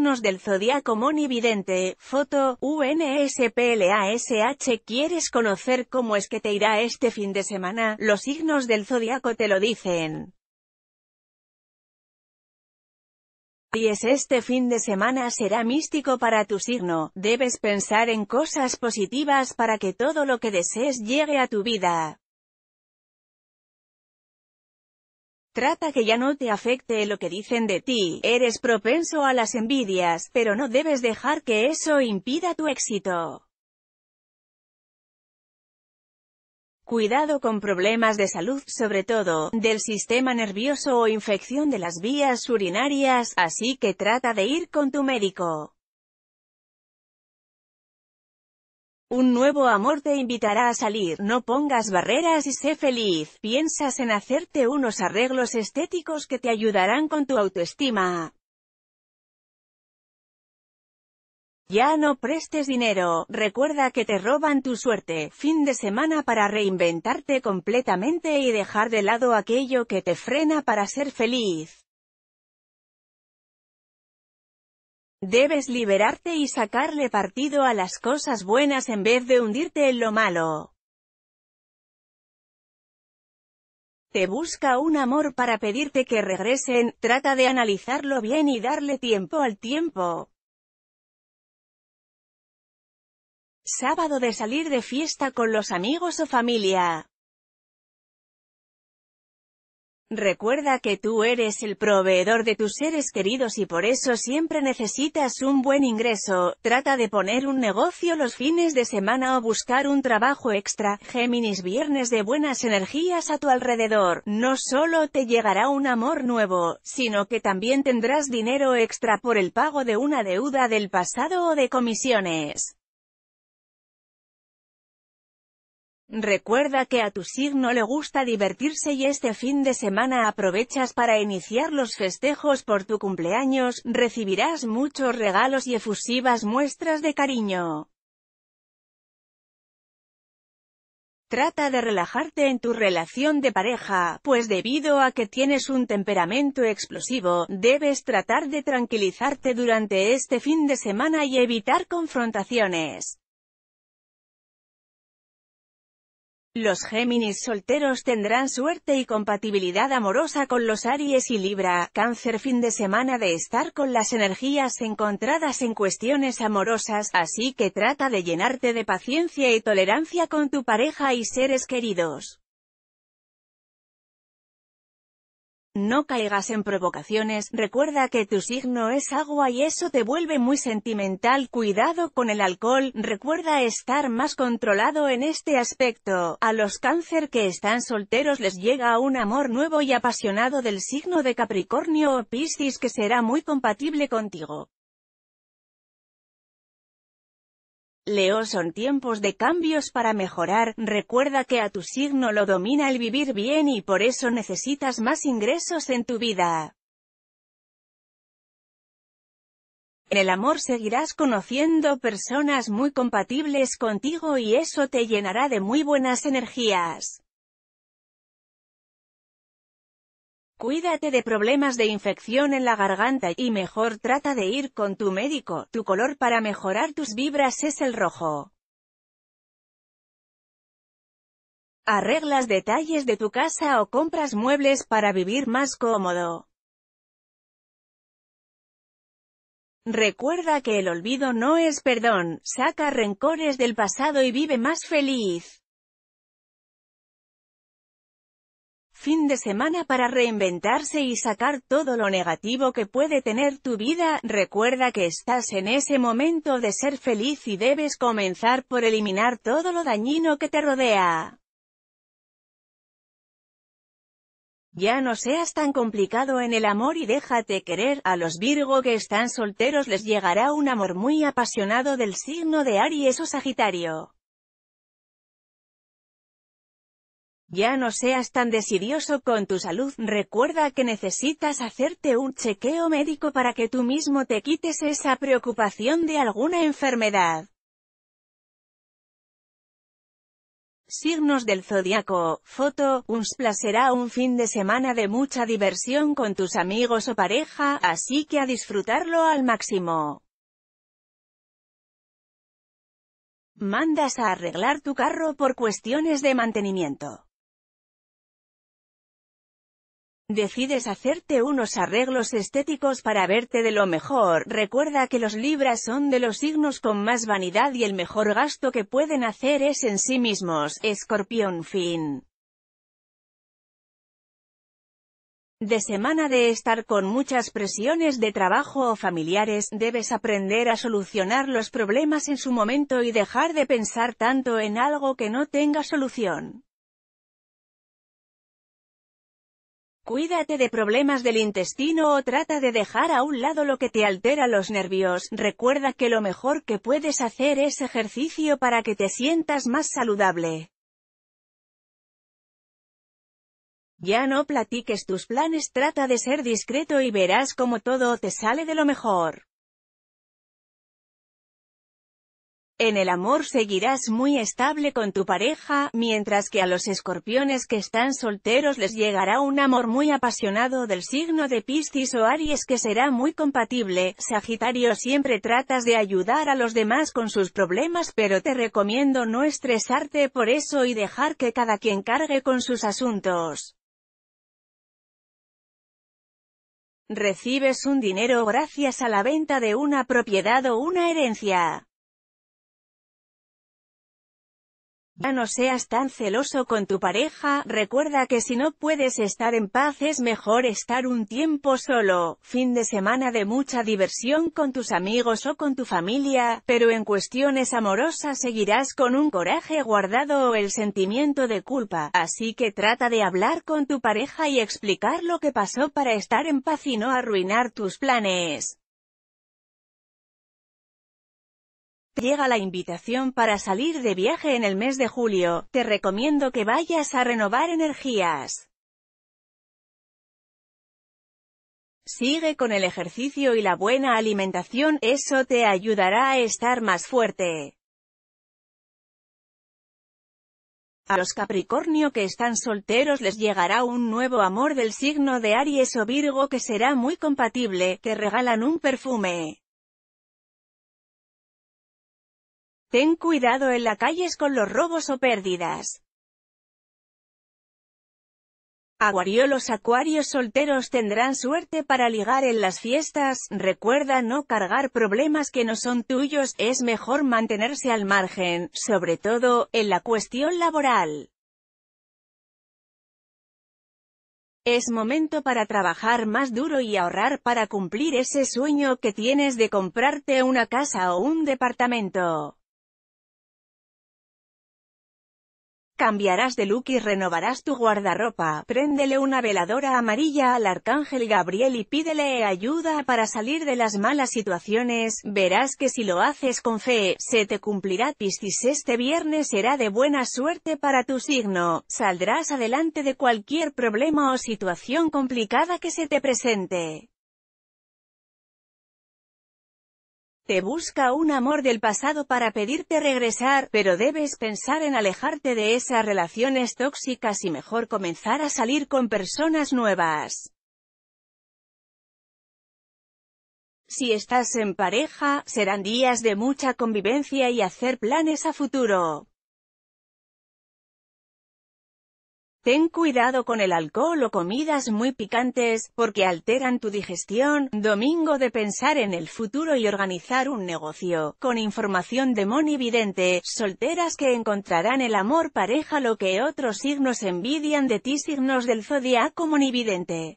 signos del zodiaco Monividente, foto, UNSPLASH ¿Quieres conocer cómo es que te irá este fin de semana? Los signos del zodiaco te lo dicen. Y es este fin de semana será místico para tu signo, debes pensar en cosas positivas para que todo lo que desees llegue a tu vida. Trata que ya no te afecte lo que dicen de ti, eres propenso a las envidias, pero no debes dejar que eso impida tu éxito. Cuidado con problemas de salud, sobre todo, del sistema nervioso o infección de las vías urinarias, así que trata de ir con tu médico. Un nuevo amor te invitará a salir, no pongas barreras y sé feliz. Piensas en hacerte unos arreglos estéticos que te ayudarán con tu autoestima. Ya no prestes dinero, recuerda que te roban tu suerte, fin de semana para reinventarte completamente y dejar de lado aquello que te frena para ser feliz. Debes liberarte y sacarle partido a las cosas buenas en vez de hundirte en lo malo. Te busca un amor para pedirte que regresen, trata de analizarlo bien y darle tiempo al tiempo. Sábado de salir de fiesta con los amigos o familia. Recuerda que tú eres el proveedor de tus seres queridos y por eso siempre necesitas un buen ingreso. Trata de poner un negocio los fines de semana o buscar un trabajo extra. Géminis viernes de buenas energías a tu alrededor. No solo te llegará un amor nuevo, sino que también tendrás dinero extra por el pago de una deuda del pasado o de comisiones. Recuerda que a tu signo le gusta divertirse y este fin de semana aprovechas para iniciar los festejos por tu cumpleaños, recibirás muchos regalos y efusivas muestras de cariño. Trata de relajarte en tu relación de pareja, pues debido a que tienes un temperamento explosivo, debes tratar de tranquilizarte durante este fin de semana y evitar confrontaciones. Los Géminis solteros tendrán suerte y compatibilidad amorosa con los Aries y Libra, cáncer fin de semana de estar con las energías encontradas en cuestiones amorosas, así que trata de llenarte de paciencia y tolerancia con tu pareja y seres queridos. No caigas en provocaciones, recuerda que tu signo es agua y eso te vuelve muy sentimental. Cuidado con el alcohol, recuerda estar más controlado en este aspecto. A los cáncer que están solteros les llega un amor nuevo y apasionado del signo de Capricornio o Piscis que será muy compatible contigo. Leo son tiempos de cambios para mejorar, recuerda que a tu signo lo domina el vivir bien y por eso necesitas más ingresos en tu vida. En el amor seguirás conociendo personas muy compatibles contigo y eso te llenará de muy buenas energías. Cuídate de problemas de infección en la garganta y mejor trata de ir con tu médico. Tu color para mejorar tus vibras es el rojo. Arreglas detalles de tu casa o compras muebles para vivir más cómodo. Recuerda que el olvido no es perdón, saca rencores del pasado y vive más feliz. fin de semana para reinventarse y sacar todo lo negativo que puede tener tu vida, recuerda que estás en ese momento de ser feliz y debes comenzar por eliminar todo lo dañino que te rodea. Ya no seas tan complicado en el amor y déjate querer, a los Virgo que están solteros les llegará un amor muy apasionado del signo de Aries o Sagitario. Ya no seas tan desidioso con tu salud, recuerda que necesitas hacerte un chequeo médico para que tú mismo te quites esa preocupación de alguna enfermedad. Signos del zodiaco, foto, Unspla será un fin de semana de mucha diversión con tus amigos o pareja, así que a disfrutarlo al máximo. Mandas a arreglar tu carro por cuestiones de mantenimiento decides hacerte unos arreglos estéticos para verte de lo mejor, recuerda que los libras son de los signos con más vanidad y el mejor gasto que pueden hacer es en sí mismos, escorpión fin. de semana de estar con muchas presiones de trabajo o familiares, debes aprender a solucionar los problemas en su momento y dejar de pensar tanto en algo que no tenga solución. Cuídate de problemas del intestino o trata de dejar a un lado lo que te altera los nervios. Recuerda que lo mejor que puedes hacer es ejercicio para que te sientas más saludable. Ya no platiques tus planes, trata de ser discreto y verás cómo todo te sale de lo mejor. En el amor seguirás muy estable con tu pareja, mientras que a los escorpiones que están solteros les llegará un amor muy apasionado del signo de Piscis o Aries que será muy compatible. Sagitario siempre tratas de ayudar a los demás con sus problemas pero te recomiendo no estresarte por eso y dejar que cada quien cargue con sus asuntos. Recibes un dinero gracias a la venta de una propiedad o una herencia. Ya no seas tan celoso con tu pareja, recuerda que si no puedes estar en paz es mejor estar un tiempo solo, fin de semana de mucha diversión con tus amigos o con tu familia, pero en cuestiones amorosas seguirás con un coraje guardado o el sentimiento de culpa, así que trata de hablar con tu pareja y explicar lo que pasó para estar en paz y no arruinar tus planes. llega la invitación para salir de viaje en el mes de julio, te recomiendo que vayas a renovar energías. Sigue con el ejercicio y la buena alimentación, eso te ayudará a estar más fuerte. A los Capricornio que están solteros les llegará un nuevo amor del signo de Aries o Virgo que será muy compatible, que regalan un perfume. Ten cuidado en la calles con los robos o pérdidas. Aguario Los acuarios solteros tendrán suerte para ligar en las fiestas, recuerda no cargar problemas que no son tuyos, es mejor mantenerse al margen, sobre todo, en la cuestión laboral. Es momento para trabajar más duro y ahorrar para cumplir ese sueño que tienes de comprarte una casa o un departamento. Cambiarás de look y renovarás tu guardarropa. Préndele una veladora amarilla al arcángel Gabriel y pídele ayuda para salir de las malas situaciones. Verás que si lo haces con fe, se te cumplirá. Piscis este viernes será de buena suerte para tu signo. Saldrás adelante de cualquier problema o situación complicada que se te presente. Te busca un amor del pasado para pedirte regresar, pero debes pensar en alejarte de esas relaciones tóxicas y mejor comenzar a salir con personas nuevas. Si estás en pareja, serán días de mucha convivencia y hacer planes a futuro. Ten cuidado con el alcohol o comidas muy picantes, porque alteran tu digestión. Domingo de pensar en el futuro y organizar un negocio. Con información de monividente, solteras que encontrarán el amor pareja lo que otros signos envidian de ti signos del zodiaco monividente.